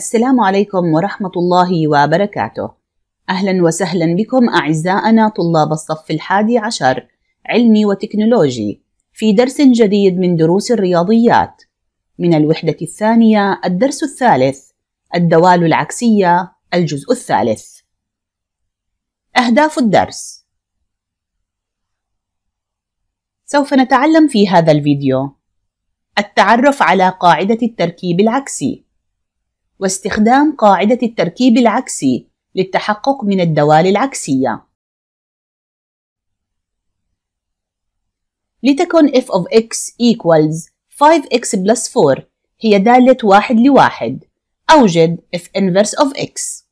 السلام عليكم ورحمة الله وبركاته أهلا وسهلا بكم أعزائنا طلاب الصف الحادي عشر علمي وتكنولوجي في درس جديد من دروس الرياضيات من الوحدة الثانية الدرس الثالث الدوال العكسية الجزء الثالث أهداف الدرس سوف نتعلم في هذا الفيديو التعرف على قاعدة التركيب العكسي واستخدام قاعدة التركيب العكسي للتحقق من الدوال العكسية. لتكن f of x equals 5x plus 4 هي دالة واحد لواحد أوجد f inverse of x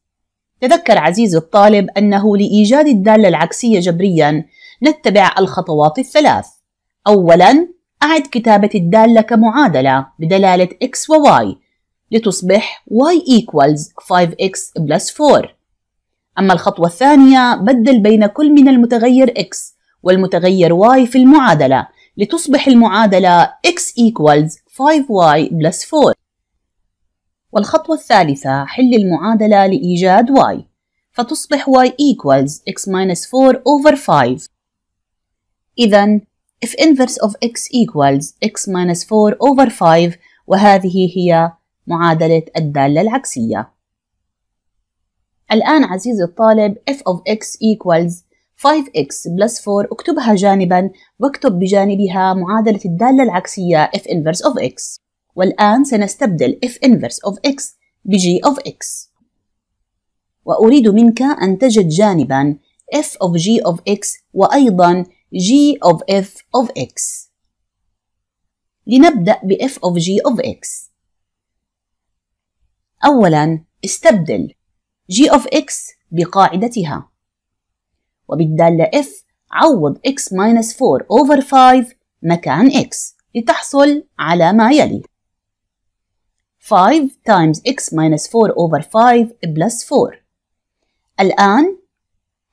تذكر عزيزي الطالب أنه لإيجاد الدالة العكسية جبرياً نتبع الخطوات الثلاث أولاً أعد كتابة الدالة كمعادلة بدلالة x و y لتصبح y equals 5x plus 4 أما الخطوة الثانية بدل بين كل من المتغير x والمتغير y في المعادلة لتصبح المعادلة x equals 5y plus 4 والخطوة الثالثة حل المعادلة لإيجاد y فتصبح y equals x minus 4 over 5 إذا if inverse of x equals x minus 4 over 5 وهذه هي معادلة الدالة العكسية الآن عزيزي الطالب f of x equals 5x plus 4 اكتبها جانبا واكتب بجانبها معادلة الدالة العكسية f inverse of x والآن سنستبدل f inverse of x ب g of x وأريد منك أن تجد جانبا f of g of x وأيضا g of f of x لنبدأ ب f of g of x أولا استبدل g of x بقاعدتها وبالدالة f عوض x minus 4 over 5 مكان x لتحصل على ما يلي 5 times x minus 4 over 5 plus 4 الآن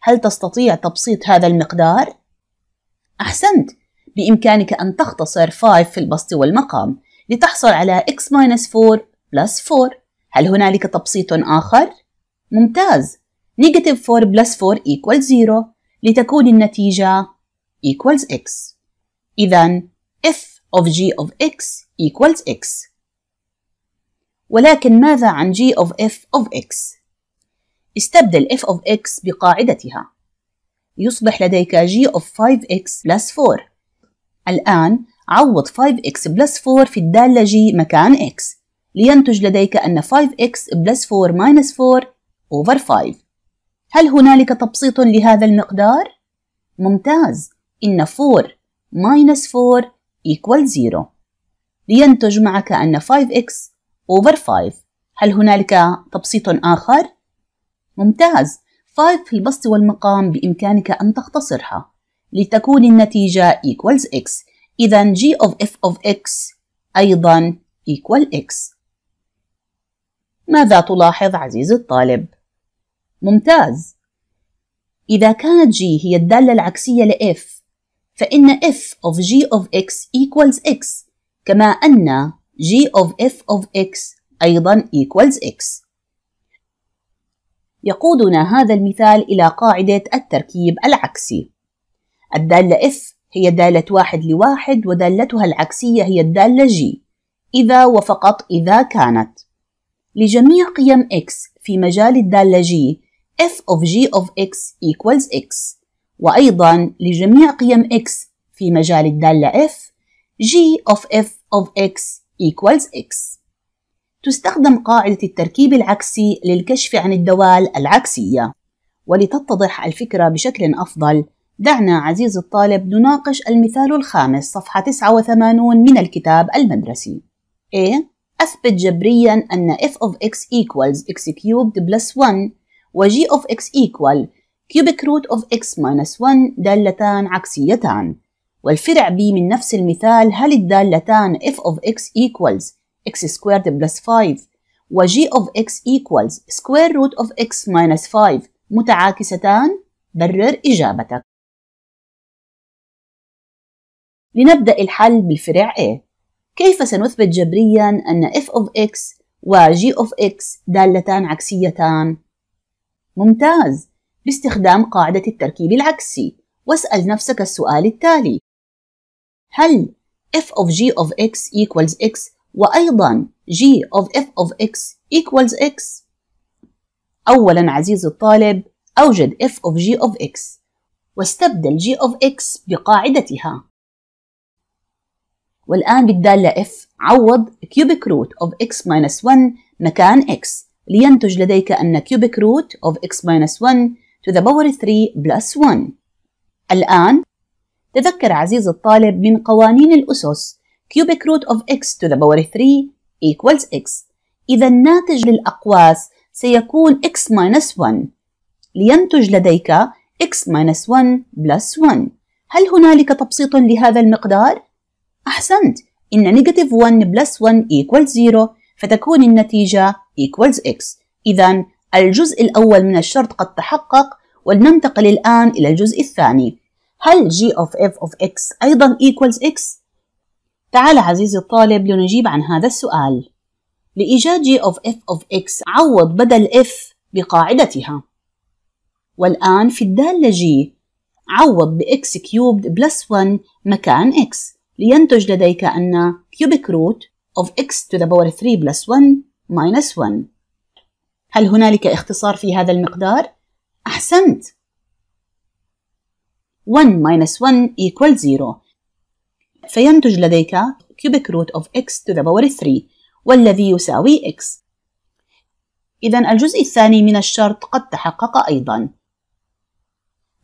هل تستطيع تبسيط هذا المقدار؟ أحسنت بإمكانك أن تختصر 5 في البسط والمقام لتحصل على x minus 4 plus 4 هل هنالك تبسيط آخر؟ ممتاز negative 4 plus 4 equals 0 لتكون النتيجة equals x إذن f of g of x equals x ولكن ماذا عن g of f of x؟ استبدل f of x بقاعدتها يصبح لديك g of 5x plus 4 الآن عوض 5x plus 4 في الدالة g مكان x لينتج لديك أن 5x بلس 4 minus 4 over 5 هل هنالك تبسيط لهذا المقدار؟ ممتاز إن 4 minus 4 equal 0 لينتج معك أن 5x over 5 هل هنالك تبسيط آخر؟ ممتاز 5 في البسط والمقام بإمكانك أن تختصرها لتكون النتيجة equals x إذا g of f of x أيضا equal x ماذا تلاحظ عزيزي الطالب؟ ممتاز إذا كانت G هي الدالة العكسية ل F فإن F of G of X equals X كما أن G of F of X أيضا equals X يقودنا هذا المثال إلى قاعدة التركيب العكسي الدالة F هي دالة واحد لواحد ودالتها العكسية هي الدالة G إذا وفقط إذا كانت لجميع قيم x في مجال الدالة g f of g of x equals x وأيضا لجميع قيم x في مجال الدالة f g of f of x equals x تستخدم قاعدة التركيب العكسي للكشف عن الدوال العكسية ولتتضح الفكرة بشكل أفضل دعنا عزيزي الطالب نناقش المثال الخامس صفحة 89 من الكتاب المدرسي A أثبت جبريا أن f of x equals x cubed plus 1 و g of x equal cubic root of x minus 1 دالتان عكسيتان والفرع B من نفس المثال هل الدالتان f of x equals x squared plus 5 و g of x equals square root of x minus 5 متعاكستان؟ برر إجابتك لنبدأ الحل بالفرع A كيف سنثبت جبريا أن f of x و g of x دالتان عكسيتان؟ ممتاز باستخدام قاعدة التركيب العكسي واسأل نفسك السؤال التالي هل f of g of x equals x وأيضا g of f of x equals x؟ أولا عزيزي الطالب أوجد f of g of x واستبدل g of x بقاعدتها والآن بالدالة f عوض cubic root of x minus 1 مكان x لينتج لديك أن cubic root of x minus 1 to the power 3 plus 1 الآن تذكر عزيز الطالب من قوانين الأسس cubic root of x to the power 3 equals x إذا الناتج للأقواس سيكون x minus 1 لينتج لديك x minus 1 plus 1 هل هنالك تبسيط لهذا المقدار؟ أحسنت إن negative 1 plus 1 equals 0 فتكون النتيجة equals x إذا الجزء الأول من الشرط قد تحقق ولننتقل الآن إلى الجزء الثاني هل g of f of x أيضا equals x؟ تعال عزيزي الطالب لنجيب عن هذا السؤال لإيجاد g of f of x عوض بدل f بقاعدتها والآن في الدالة g عوض ب x cubed plus 1 مكان x لينتج لديك أن cubic root of x to the power 3 plus 1 minus 1 هل هنالك اختصار في هذا المقدار؟ أحسنت 1 minus 1 equals 0 فينتج لديك cubic root of x to the power 3 والذي يساوي x إذا الجزء الثاني من الشرط قد تحقق أيضا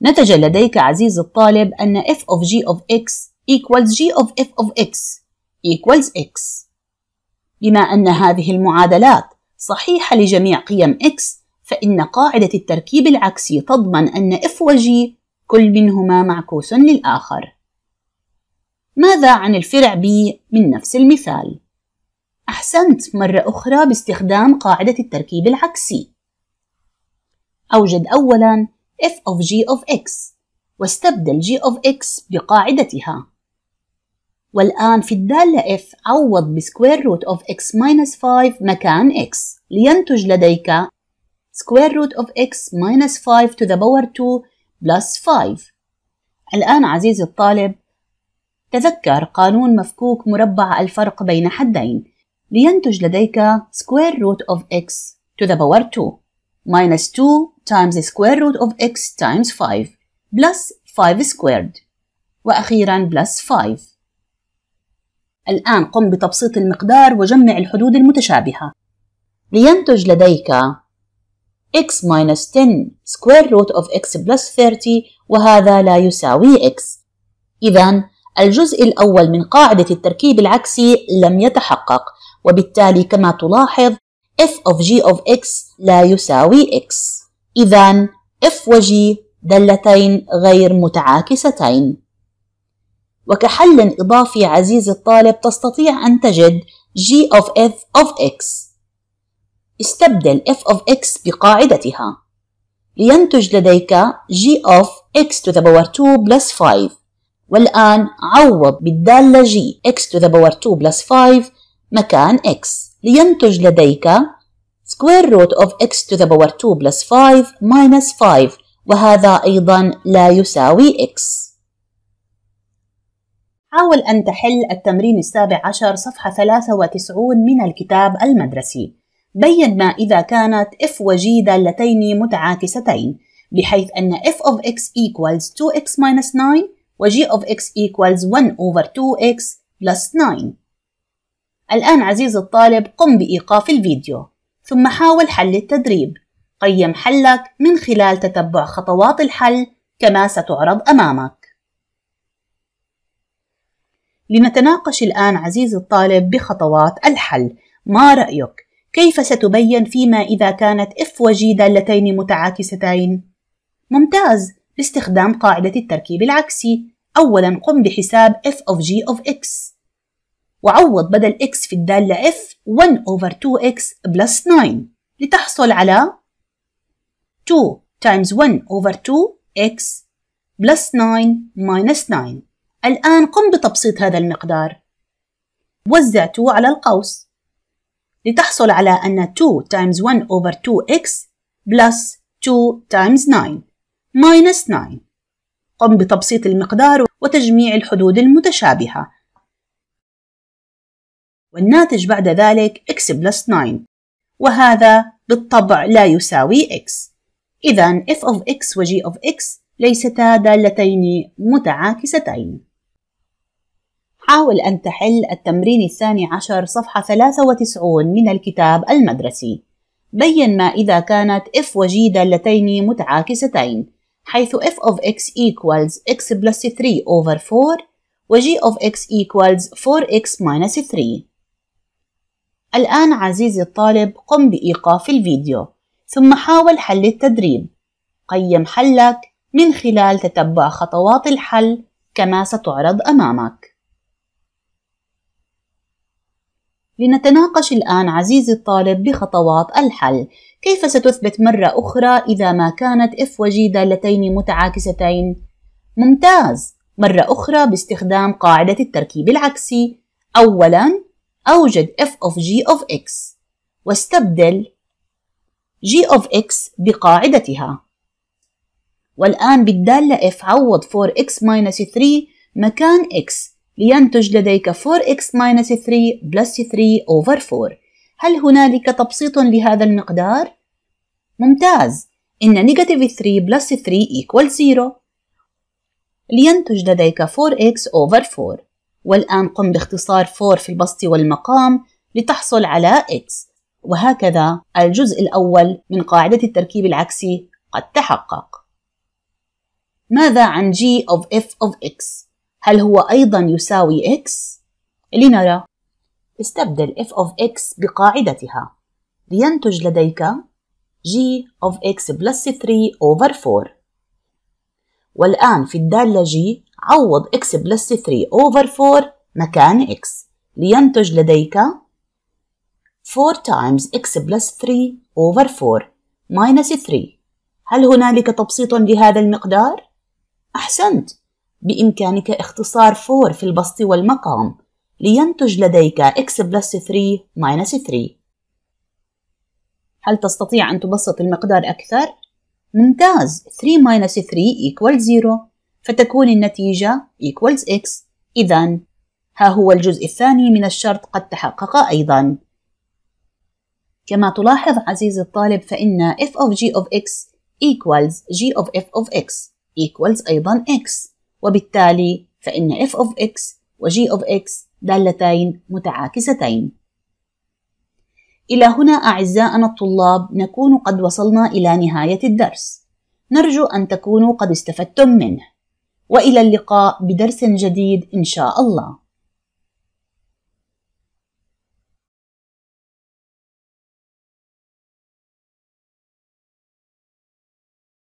نتج لديك عزيز الطالب أن f of g of x equals g of f of x equals x بما أن هذه المعادلات صحيحة لجميع قيم x فإن قاعدة التركيب العكسي تضمن أن f و g كل منهما معكوس للآخر ماذا عن الفرع b من نفس المثال؟ أحسنت مرة أخرى باستخدام قاعدة التركيب العكسي أوجد أولاً f of g of x واستبدل g of x بقاعدتها والآن في الدالة f عوض بسكوير روت of x minus 5 مكان x لينتج لديك سكوير روت of x minus 5 to the power 2 plus 5 الآن عزيزي الطالب تذكر قانون مفكوك مربع الفرق بين حدين لينتج لديك square root of x to the power 2 minus 2 times square root of x times 5 plus 5 squared وأخيرا plus 5 الآن قم بتبسيط المقدار وجمع الحدود المتشابهة لينتج لديك x minus 10 square root of x plus 30 وهذا لا يساوي x إذا الجزء الأول من قاعدة التركيب العكسي لم يتحقق وبالتالي كما تلاحظ f of g of x لا يساوي x إذا f و g دلتين غير متعاكستين وكحل إضافي عزيز الطالب تستطيع أن تجد g of f of x استبدل f of x بقاعدتها لينتج لديك g of x to the power 2 plus 5 والآن عوض بالدالة g x to the power 2 plus 5 مكان x لينتج لديك square root of x to the power 2 plus 5 minus 5 وهذا أيضا لا يساوي x حاول أن تحل التمرين السابع عشر صفحة 93 من الكتاب المدرسي بين ما إذا كانت f G دالتين متعاكستين بحيث أن f of x equals 2x minus 9 و g of x equals 1 over 2x plus 9 الآن عزيزي الطالب قم بإيقاف الفيديو ثم حاول حل التدريب قيم حلك من خلال تتبع خطوات الحل كما ستعرض أمامك لنتناقش الآن عزيزي الطالب بخطوات الحل ما رأيك؟ كيف ستبين فيما إذا كانت F و G دالتين متعاكستين؟ ممتاز باستخدام قاعدة التركيب العكسي أولا قم بحساب F of G of X وعوض بدل X في الدالة F 1 over 2X plus 9 لتحصل على 2 times 1 over 2X plus 9 minus 9 الآن قم بتبسيط هذا المقدار وزع 2 على القوس لتحصل على أن 2 times 1 over 2x plus 2 times 9 minus 9 قم بتبسيط المقدار وتجميع الحدود المتشابهة والناتج بعد ذلك x plus 9 وهذا بالطبع لا يساوي x إذن f of x و g of x ليستا دالتين متعاكستين حاول أن تحل التمرين الثاني عشر صفحة 93 من الكتاب المدرسي بين ما إذا كانت f دالتين متعاكستين حيث f of x equals x plus 3 over 4 و g of x equals 4x minus 3 الآن عزيزي الطالب قم بإيقاف الفيديو ثم حاول حل التدريب قيم حلك من خلال تتبع خطوات الحل كما ستعرض أمامك لنتناقش الآن عزيزي الطالب بخطوات الحل كيف ستثبت مرة أخرى إذا ما كانت إف وجي دالتين متعاكستين؟ ممتاز مرة أخرى باستخدام قاعدة التركيب العكسي أولاً أوجد f of g of x واستبدل g of x بقاعدتها والآن بالدالة f عوض 4x 3 مكان x لينتج لديك 4x 3 plus 3 over 4 هل هنالك تبسيط لهذا المقدار؟ ممتاز إن negative 3 plus 3 equal 0 لينتج لديك 4x over 4 والآن قم باختصار 4 في البسط والمقام لتحصل على x وهكذا الجزء الأول من قاعدة التركيب العكسي قد تحقق ماذا عن g of f of x؟ هل هو أيضا يساوي x؟ لنرى استبدل f of x بقاعدتها لينتج لديك g of x plus 3 over 4 والآن في الدالة g عوض x plus 3 over 4 مكان x لينتج لديك 4 times x plus 3 over 4 minus 3 هل هنالك تبسيط لهذا المقدار؟ أحسنت بإمكانك اختصار 4 في البسط والمقام لينتج لديك x plus 3 minus 3 هل تستطيع أن تبسط المقدار أكثر؟ ممتاز 3 minus 3 equals 0 فتكون النتيجة equals x إذن ها هو الجزء الثاني من الشرط قد تحقق أيضا كما تلاحظ عزيزي الطالب فإن f of g of x equals g of f of x equals أيضا x وبالتالي فإن f of x و g of x دالتين متعاكستين إلى هنا أعزائنا الطلاب نكون قد وصلنا إلى نهاية الدرس نرجو أن تكونوا قد استفدتم منه وإلى اللقاء بدرس جديد إن شاء الله